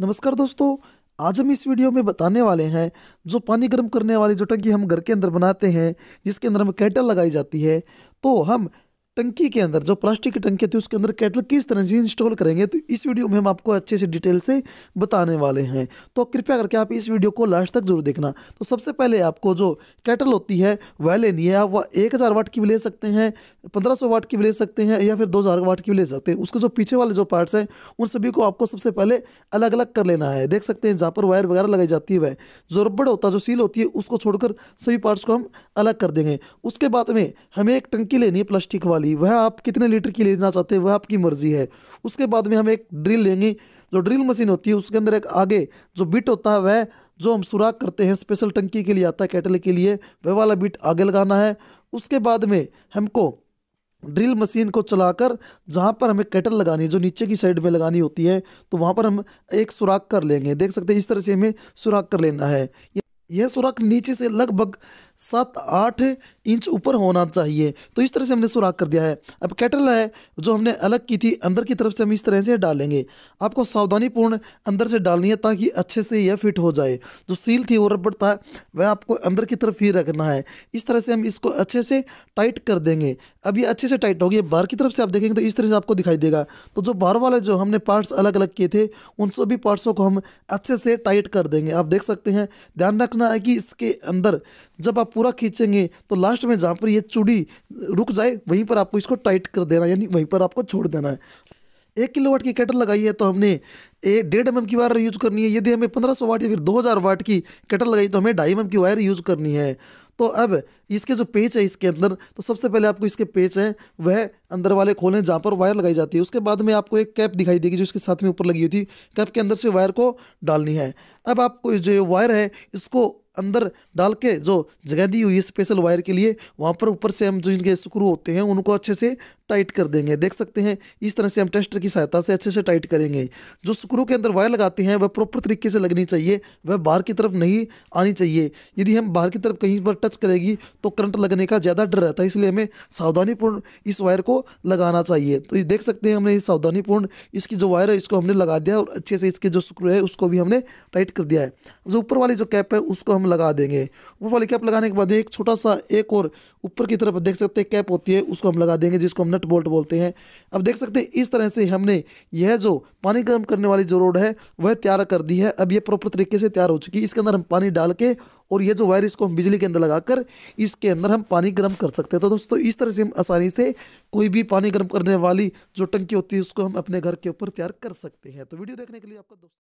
नमस्कार दोस्तों आज हम इस वीडियो में बताने वाले हैं जो पानी गर्म करने वाली जो टंकी हम घर के अंदर बनाते हैं जिसके अंदर हम कैटल लगाई जाती है तो हम टंकी के अंदर जो प्लास्टिक की टंकी थी उसके अंदर कैटल किस तरह से इंस्टॉल करेंगे तो इस वीडियो में हम आपको अच्छे से डिटेल से बताने वाले हैं तो कृपया करके आप इस वीडियो को लास्ट तक जरूर देखना तो सबसे पहले आपको जो कैटल होती है वह लेनी है आप वह एक हज़ार वाट की भी ले सकते हैं पंद्रह सौ वाट की भी ले सकते हैं या फिर दो हज़ार वाट की भी ले सकते हैं उसके जो पीछे वाले जो पार्ट्स हैं उन सभी को आपको सबसे पहले अलग अलग कर लेना है देख सकते हैं जहाँ पर वायर वगैरह लगाई जाती है वह जो रबड़ होता है जो सील होती है उसको छोड़कर सभी पार्ट्स को हम अलग कर देंगे उसके बाद में हमें एक टंकी लेनी है प्लास्टिक वाली वाली वह आप कितने लीटर की लेना चाहते हैं वह आपकी मर्ज़ी है उसके बाद में हम एक ड्रिल लेंगे जो ड्रिल मशीन होती है उसके अंदर एक आगे जो बिट होता है वह जो हम सुराख करते हैं स्पेशल टंकी के लिए आता है कैटल के लिए वह वाला बिट आगे लगाना है उसके बाद में हमको ड्रिल मशीन को चलाकर जहाँ पर हमें कैटल लगानी है जो नीचे की साइड में लगानी होती है तो वहाँ पर हम एक सुराख कर लेंगे देख सकते हैं इस तरह से हमें सुराख कर लेना है यह सुराख नीचे से लगभग सात आठ इंच ऊपर होना चाहिए तो इस तरह से हमने सुराख कर दिया है अब कैटल है जो हमने अलग की थी अंदर की तरफ से हम इस तरह से डालेंगे आपको सावधानीपूर्ण अंदर से डालनी है ताकि अच्छे से यह फिट हो जाए जो सील थी वो रबड़ था वह आपको अंदर की तरफ ही रखना है इस तरह से हम इसको अच्छे से टाइट कर देंगे अब ये अच्छे से टाइट होगी बाहर की तरफ से आप देखेंगे तो इस तरह से आपको दिखाई देगा तो जो बाहर वाले जो हमने पार्ट्स अलग अलग किए थे उन सभी पार्ट्सों को हम अच्छे से टाइट कर देंगे आप देख सकते हैं ध्यान रखना है कि इसके अंदर जब आप पूरा खींचेंगे तो लास्ट में जहाँ पर ये चूड़ी रुक जाए वहीं पर आपको इसको टाइट कर देना यानी वहीं पर आपको छोड़ देना है एक किलो वाट की कैटल लगाई है तो हमने ए डेढ़ एम mm की वायर यूज करनी है यदि हमें पंद्रह सौ वाट या फिर दो हज़ार वाट की कैटल लगाई तो हमें ढाई एम mm की वायर यूज करनी है तो अब इसके जो पेच है इसके अंदर तो सबसे पहले आपको इसके पेच है वह अंदर वाले खोलें जहाँ पर वायर लगाई जाती है उसके बाद में आपको एक कैप दिखाई देगी जो इसके साथ में ऊपर लगी हुई थी कैप के अंदर से वायर को डालनी है अब आपको जो वायर है इसको अंदर डाल के जो जगह दी हुई है स्पेशल वायर के लिए वहाँ पर ऊपर से हम जो इनके स्क्रू होते हैं उनको अच्छे से टाइट कर देंगे देख सकते हैं इस तरह से हम टेस्टर की सहायता से अच्छे से टाइट करेंगे जो स्क्रू के अंदर वायर लगाते हैं वह प्रॉपर तरीके से लगनी चाहिए वह बाहर की तरफ नहीं आनी चाहिए यदि हम बाहर की तरफ कहीं पर टच करेगी तो करंट लगने का ज़्यादा डर रहता है इसलिए हमें सावधानीपूर्ण इस वायर को लगाना चाहिए तो देख सकते हैं हमने सावधानीपूर्ण इसकी जो वायर है इसको हमने लगा दिया और अच्छे से इसके जो स्क्रू है उसको भी हमने टाइट कर दिया है जो ऊपर वाली जो कैप है उसको हम हम लगा देंगे ऊपर वाली कैप लगाने के बाद एक छोटा सा एक और ऊपर की तरफ देख सकते हैं कैप होती है उसको हम लगा देंगे जिसको हम नट बोल्ट बोलते हैं अब देख सकते हैं इस तरह से हमने यह जो पानी गर्म करने वाली जो रोड है वह तैयार कर दी है अब यह प्रॉपर तरीके से तैयार हो चुकी है इसके अंदर हम पानी डाल के और ये जो वायर इसको हम बिजली के अंदर लगाकर इसके अंदर हम पानी गर्म कर सकते हैं तो दोस्तों इस तरह से हम आसानी से कोई भी पानी गर्म करने वाली जो टंकी होती है उसको हम अपने घर के ऊपर तैयार कर सकते हैं तो वीडियो देखने के लिए आपका दोस्तों